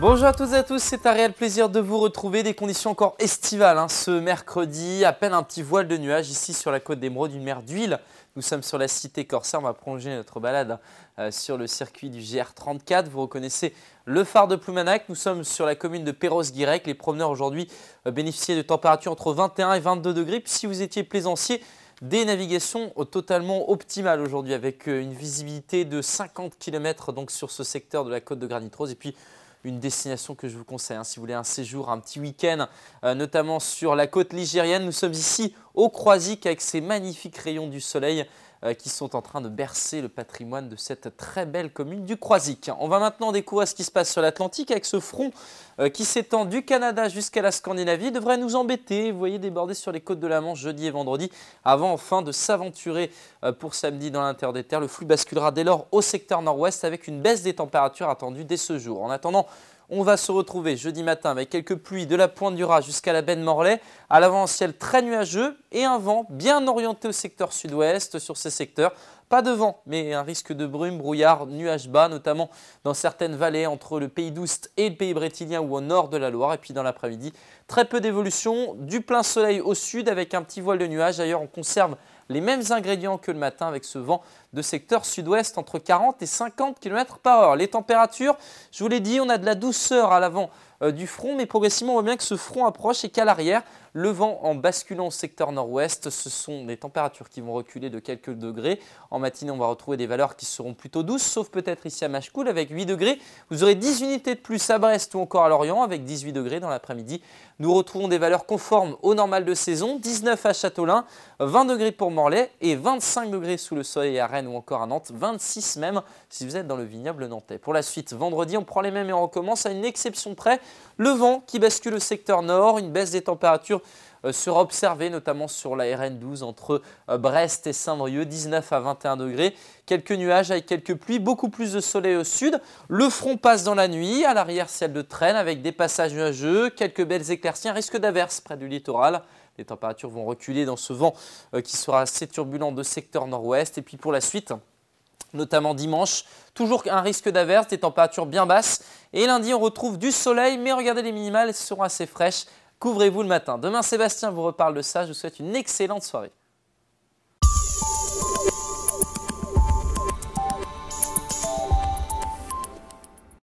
Bonjour à toutes et à tous, c'est un réel plaisir de vous retrouver. Des conditions encore estivales hein, ce mercredi, à peine un petit voile de nuages ici sur la côte d'Emeraude, une mer d'huile. Nous sommes sur la cité Corsaire, on va prolonger notre balade euh, sur le circuit du GR34. Vous reconnaissez le phare de Ploumanac, nous sommes sur la commune de Perros-Guirec. Les promeneurs aujourd'hui euh, bénéficiaient de températures entre 21 et 22 degrés. Puis si vous étiez plaisancier, des navigations totalement optimales aujourd'hui avec euh, une visibilité de 50 km donc sur ce secteur de la côte de Granit Rose et puis une destination que je vous conseille hein, si vous voulez un séjour, un petit week-end, euh, notamment sur la côte ligérienne. Nous sommes ici au Croisic avec ces magnifiques rayons du soleil euh, qui sont en train de bercer le patrimoine de cette très belle commune du Croisic. On va maintenant découvrir ce qui se passe sur l'Atlantique avec ce front euh, qui s'étend du Canada jusqu'à la Scandinavie. devrait nous embêter, vous voyez, déborder sur les côtes de la Manche jeudi et vendredi avant enfin de s'aventurer euh, pour samedi dans l'intérieur des terres. Le flux basculera dès lors au secteur nord-ouest avec une baisse des températures attendue dès ce jour. En attendant, on va se retrouver jeudi matin avec quelques pluies de la pointe du Raz jusqu'à la baie de Morlaix. À l'avant, ciel très nuageux et un vent bien orienté au secteur sud-ouest sur ces secteurs. Pas de vent, mais un risque de brume, brouillard, nuages bas, notamment dans certaines vallées entre le pays d'Oust et le pays brétilien ou au nord de la Loire. Et puis dans l'après-midi, très peu d'évolution, du plein soleil au sud avec un petit voile de nuages. D'ailleurs, on conserve les mêmes ingrédients que le matin avec ce vent de secteur sud-ouest entre 40 et 50 km par heure. Les températures, je vous l'ai dit, on a de la douceur à l'avant euh, du front, mais progressivement on voit bien que ce front approche et qu'à l'arrière, le vent en basculant au secteur nord-ouest, ce sont des températures qui vont reculer de quelques degrés. En matinée, on va retrouver des valeurs qui seront plutôt douces, sauf peut-être ici à Machecoul avec 8 degrés. Vous aurez 10 unités de plus à Brest ou encore à Lorient avec 18 degrés dans l'après-midi. Nous retrouvons des valeurs conformes au normal de saison, 19 à Châteaulin, 20 degrés pour Morlaix et 25 degrés sous le soleil à Rennes ou encore à Nantes, 26 même si vous êtes dans le vignoble nantais. Pour la suite, vendredi, on prend les mêmes et on recommence à une exception près. Le vent qui bascule au secteur nord, une baisse des températures euh, sera observée, notamment sur la RN12 entre euh, Brest et Saint-Brieuc, 19 à 21 degrés. Quelques nuages avec quelques pluies, beaucoup plus de soleil au sud. Le front passe dans la nuit, à l'arrière ciel de traîne avec des passages nuageux, quelques belles éclaircies, un risque d'averse près du littoral. Les températures vont reculer dans ce vent euh, qui sera assez turbulent de secteur nord-ouest. Et puis pour la suite, notamment dimanche. Toujours un risque d'averse, des températures bien basses. Et lundi, on retrouve du soleil, mais regardez les minimales, elles seront assez fraîches. Couvrez-vous le matin. Demain, Sébastien vous reparle de ça. Je vous souhaite une excellente soirée.